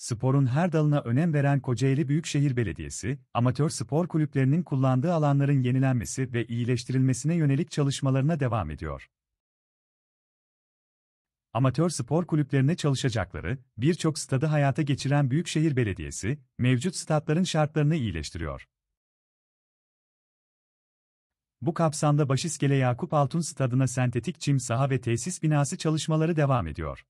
Sporun her dalına önem veren Kocaeli Büyükşehir Belediyesi, amatör spor kulüplerinin kullandığı alanların yenilenmesi ve iyileştirilmesine yönelik çalışmalarına devam ediyor. Amatör spor kulüplerine çalışacakları, birçok stadı hayata geçiren Büyükşehir Belediyesi, mevcut statların şartlarını iyileştiriyor. Bu kapsamda Başiskele Yakup Altun Stadı'na sentetik çim saha ve tesis binası çalışmaları devam ediyor.